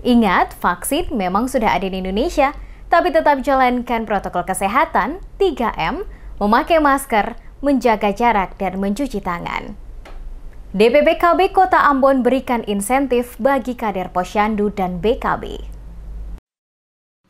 Ingat, vaksin memang sudah ada di Indonesia, tapi tetap jalankan protokol kesehatan 3M, memakai masker, menjaga jarak, dan mencuci tangan. DPPKB Kota Ambon berikan insentif bagi kader posyandu dan BKB.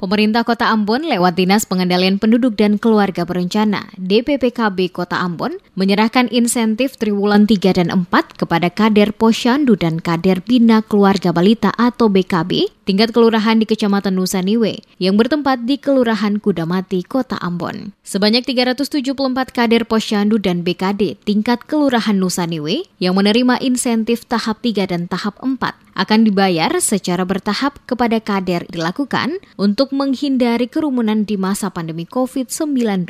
Pemerintah Kota Ambon lewat Dinas Pengendalian Penduduk dan Keluarga Berencana DPPKB Kota Ambon menyerahkan insentif triwulan 3 dan 4 kepada kader posyandu dan kader bina keluarga balita atau BKB tingkat kelurahan di Kecamatan Nusa Niwe yang bertempat di Kelurahan Kudamati, Kota Ambon. Sebanyak 374 kader posyandu dan BKD tingkat Kelurahan Nusa Niwe yang menerima insentif tahap 3 dan tahap 4 akan dibayar secara bertahap kepada kader dilakukan untuk untuk menghindari kerumunan di masa pandemi COVID-19.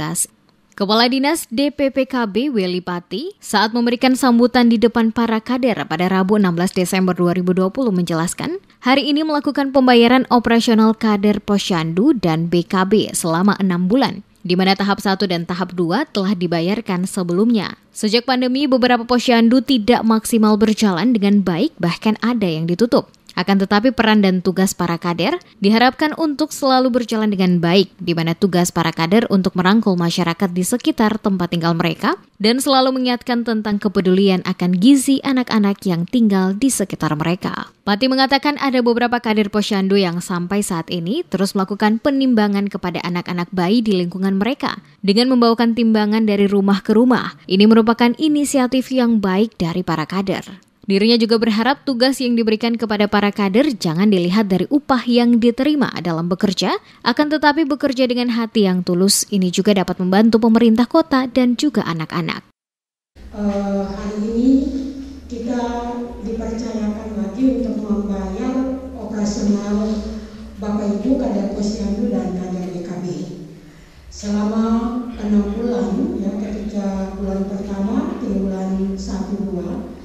Kepala Dinas DPPKB Willy Pati saat memberikan sambutan di depan para kader pada Rabu 16 Desember 2020 menjelaskan, hari ini melakukan pembayaran operasional kader Posyandu dan BKB selama enam bulan di mana tahap 1 dan tahap 2 telah dibayarkan sebelumnya. Sejak pandemi, beberapa posyandu tidak maksimal berjalan dengan baik, bahkan ada yang ditutup. Akan tetapi peran dan tugas para kader diharapkan untuk selalu berjalan dengan baik, di mana tugas para kader untuk merangkul masyarakat di sekitar tempat tinggal mereka dan selalu mengingatkan tentang kepedulian akan gizi anak-anak yang tinggal di sekitar mereka. Pati mengatakan ada beberapa kader posyandu yang sampai saat ini terus melakukan penimbangan kepada anak-anak bayi di lingkungan mereka dengan membawakan timbangan dari rumah ke rumah. Ini merupakan inisiatif yang baik dari para kader. Dirinya juga berharap tugas yang diberikan kepada para kader jangan dilihat dari upah yang diterima dalam bekerja, akan tetapi bekerja dengan hati yang tulus ini juga dapat membantu pemerintah kota dan juga anak-anak. Uh, hari ini kita dipercayakan lagi untuk membayar operasional Bapak Ibu kader posyandu dan kader BKB. Selama enam bulan, ya ketika bulan pertama, bulan satu dua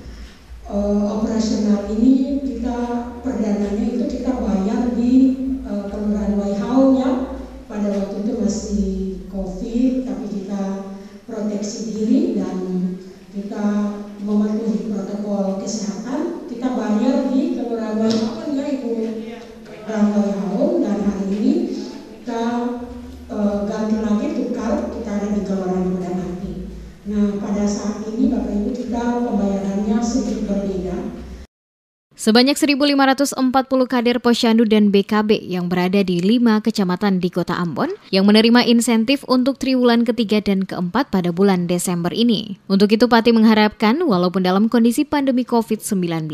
uh, operasional ini kita perdananya itu kita bayar di uh, kelurahan Waihau ya pada waktu itu masih COVID tapi kita proteksi diri dan kita mematuhi protokol kesehatan kita bayar di kelurahan Waihau nya ya ibu kelurahan Waihau Sebanyak 1.540 kader posyandu dan BKB yang berada di lima kecamatan di kota Ambon yang menerima insentif untuk triwulan ketiga dan keempat pada bulan Desember ini. Untuk itu Pati mengharapkan walaupun dalam kondisi pandemi COVID-19,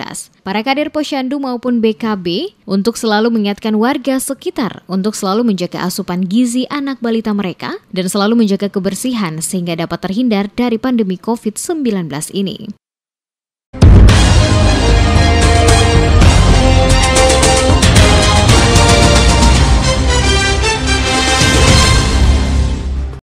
para kader posyandu maupun BKB untuk selalu mengingatkan warga sekitar untuk selalu menjaga asupan gizi anak balita mereka dan selalu menjaga kebersihan sehingga dapat terhindar dari pandemi COVID-19 ini.